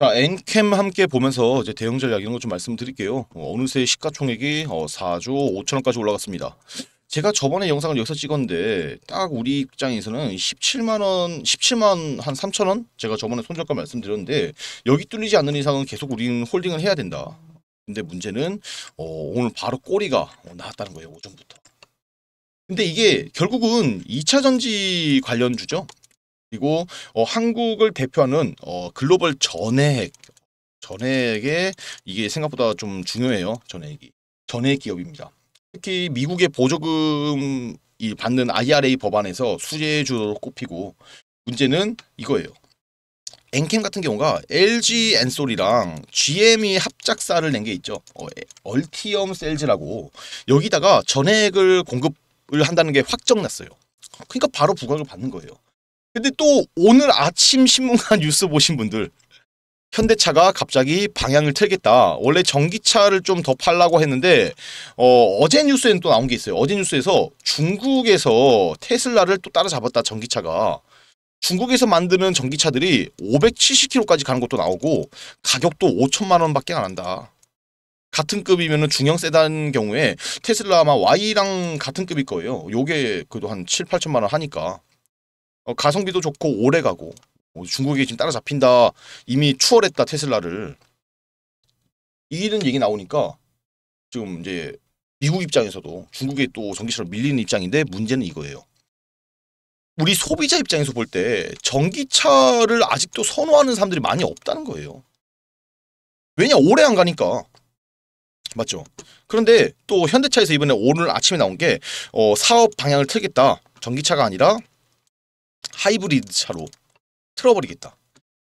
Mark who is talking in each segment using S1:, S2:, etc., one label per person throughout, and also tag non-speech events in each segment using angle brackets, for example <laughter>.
S1: 자, 엔캠 함께 보면서 이제 대형 전략 이런 거 좀 말씀드릴게요. 어, 느새 시가총액이 4조 어, 5천원까지 올라갔습니다. 제가 저번에 영상을 여기서 찍었는데 딱 우리 입장에서는 17만 원, 17만 한 3천 원 제가 저번에 손절가 말씀드렸는데 여기 뚫리지 않는 이상은 계속 우리는 홀딩을 해야 된다. 근데 문제는 어, 오늘 바로 꼬리가 나왔다는 거예요 오전부터. 근데 이게 결국은 2차 전지 관련주죠. 그리고 어, 한국을 대표하는 어, 글로벌 전액 전액의 이게 생각보다 좀 중요해요. 전액이 전액 기업입니다. 특히 미국의 보조금 이 받는 IRA 법안에서 수혜주로 꼽히고 문제는 이거예요. 엔캠 같은 경우가 LG 엔솔이랑 GM이 합작사를 낸 게 있죠. 어, 얼티엄 셀즈라고 여기다가 전액을 공급을 한다는 게 확정났어요. 그러니까 바로 부각을 받는 거예요. 근데 또 오늘 아침 신문과 <laughs> 뉴스 보신 분들 현대차가 갑자기 방향을 틀겠다. 원래 전기차를 좀 더 팔라고 했는데 어, 어제 뉴스에는 또 나온 게 있어요. 어제 뉴스에서 중국에서 테슬라를 또 따라잡았다. 전기차가. 중국에서 만드는 전기차들이 570km까지 가는 것도 나오고 가격도 5천만 원밖에 안 한다. 같은 급이면 중형 세단 경우에 테슬라 아마 Y랑 같은 급일 거예요. 요게 그래도 한 7, 8천만 원 하니까. 어, 가성비도 좋고 오래 가고 어, 중국이 지금 따라잡힌다 이미 추월했다 테슬라를 이기는 얘기 나오니까 지금 이제 미국 입장에서도 중국이 또 전기차로 밀리는 입장인데 문제는 이거예요. 우리 소비자 입장에서 볼 때 전기차를 아직도 선호하는 사람들이 많이 없다는 거예요. 왜냐 오래 안 가니까 맞죠. 그런데 또 현대차에서 이번에 오늘 아침에 나온 게 어, 사업 방향을 틀겠다. 전기차가 아니라 하이브리드 차로 틀어버리겠다.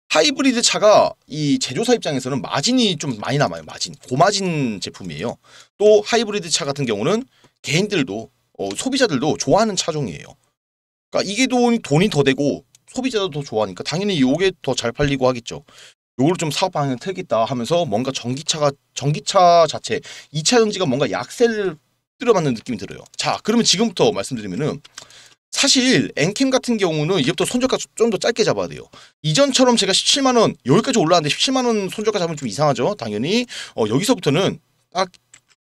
S1: 하이브리드 차가 이 제조사 입장에서는 마진이 좀 많이 남아요. 마진. 고마진 제품이에요. 또 하이브리드 차 같은 경우는 개인들도 어, 소비자들도 좋아하는 차종이에요. 그러니까 이게 돈, 돈이 더 되고 소비자도 더 좋아하니까 당연히 이게 더 잘 팔리고 하겠죠. 요걸 좀 사업 방향을 틀겠다 하면서 뭔가 전기차가 전기차 자체 2차 전지가 뭔가 약세를 들어맞는 느낌이 들어요. 자, 그러면 지금부터 말씀드리면은 사실 엔캠 같은 경우는 이제부터 손절가 좀 더 짧게 잡아야 돼요. 이전처럼 제가 17만 원 여기까지 올라왔는데 17만 원 손절가 잡으면 좀 이상하죠. 당연히 어, 여기서부터는 딱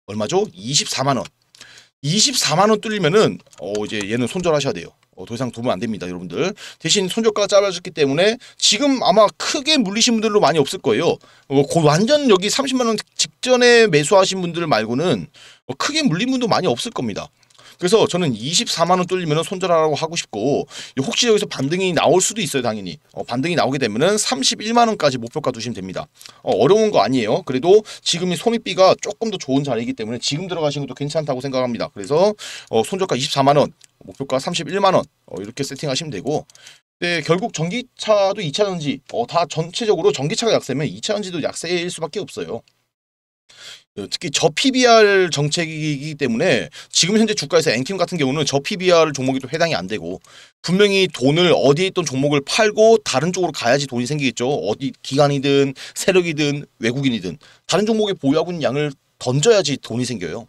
S1: 얼마죠? 24만 원. 24만 원 뚫리면은 어 이제 얘는 손절하셔야 돼요. 어, 더 이상 두면 안 됩니다, 여러분들. 대신 손절가가 짧아졌기 때문에 지금 아마 크게 물리신 분들로 많이 없을 거예요. 어, 완전 여기 30만 원 직전에 매수하신 분들 말고는 어, 크게 물린 분도 많이 없을 겁니다. 그래서 저는 24만 원 뚫리면 손절하라고 하고 싶고 혹시 여기서 반등이 나올 수도 있어요 당연히 어, 반등이 나오게 되면 31만 원까지 목표가 두시면 됩니다. 어, 려운거 아니에요. 그래도 지금이 손익비가 조금 더 좋은 자리이기 때문에 지금 들어가신 것도 괜찮다고 생각합니다. 그래서 어, 손절가 24만 원, 목표가 31만 원 어, 이렇게 세팅하시면 되고 네, 결국 전기차도 2차전지 어, 다 전체적으로 전기차가 약세면 2차전지도 약세일 수밖에 없어요. 특히 저 PBR 정책이기 때문에 지금 현재 주가에서 엔킴 같은 경우는 저 PBR 종목이 또 해당이 안 되고 분명히 돈을 어디에 있던 종목을 팔고 다른 쪽으로 가야지 돈이 생기겠죠. 어디 기관이든 세력이든 외국인이든 다른 종목에 보유하고 있는 양을 던져야지 돈이 생겨요.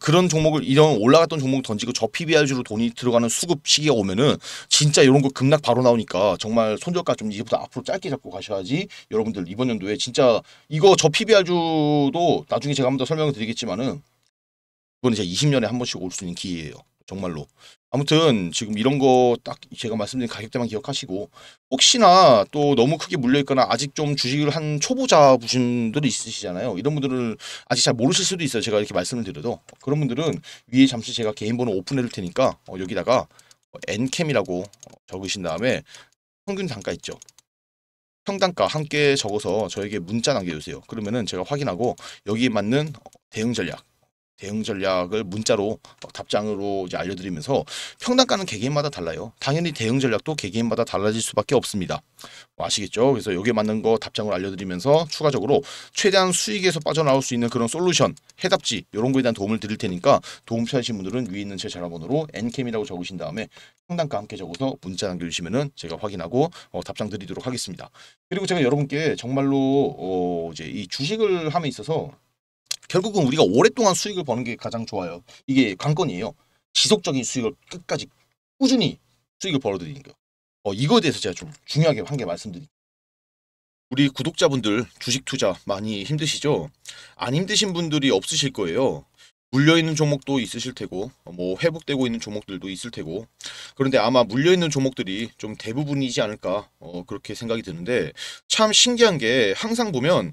S1: 그런 종목을 이런 올라갔던 종목 던지고 저 PBR주로 돈이 들어가는 수급 시기가 오면은 진짜 이런 거 급락 바로 나오니까 정말 손절가 좀 이제부터 앞으로 짧게 잡고 가셔야지 여러분들 이번 연도에 진짜 이거 저 PBR주도 나중에 제가 한번 더 설명을 드리겠지만은 이건 이제 20년에 한 번씩 올 수 있는 기회예요. 정말로 아무튼 지금 이런 거 딱 제가 말씀드린 가격대만 기억하시고 혹시나 또 너무 크게 물려있거나 아직 좀 주식을 한 초보자 분들이 있으시잖아요. 이런 분들을 아직 잘 모르실 수도 있어요. 제가 이렇게 말씀을 드려도 그런 분들은 위에 잠시 제가 개인 번호 오픈해 둘 테니까 어, 여기다가 n 캠이라고 적으신 다음에 평균 단가 있죠. 평단가 함께 적어서 저에게 문자 남겨주세요. 그러면은 제가 확인하고 여기에 맞는 대응 전략 대응 전략을 문자로 답장으로 이제 알려드리면서 평단가는 개개인마다 달라요. 당연히 대응 전략도 개개인마다 달라질 수밖에 없습니다. 뭐 아시겠죠? 그래서 여기에 맞는 거답장을 알려드리면서 추가적으로 최대한 수익에서 빠져나올 수 있는 그런 솔루션, 해답지 이런 거에 대한 도움을 드릴 테니까 도움 필요하신 분들은 위에 있는 제 전화번호로 엔캠이라고 적으신 다음에 평단가 함께 적어서 문자 남겨주시면 제가 확인하고 어, 답장 드리도록 하겠습니다. 그리고 제가 여러분께 정말로 어, 이제 이 주식을 함에 있어서 결국은 우리가 오랫동안 수익을 버는 게 가장 좋아요. 이게 관건이에요. 지속적인 수익을 끝까지 꾸준히 수익을 벌어들이는 거. 어, 이거에 대해서 제가 좀 중요하게 한 게말씀드릴니다 우리 구독자분들 주식 투자 많이 힘드시죠? 안 힘드신 분들이 없으실 거예요. 물려있는 종목도 있으실 테고 뭐 회복되고 있는 종목들도 있을 테고 그런데 아마 물려있는 종목들이 좀 대부분이지 않을까 어, 그렇게 생각이 드는데 참 신기한 게 항상 보면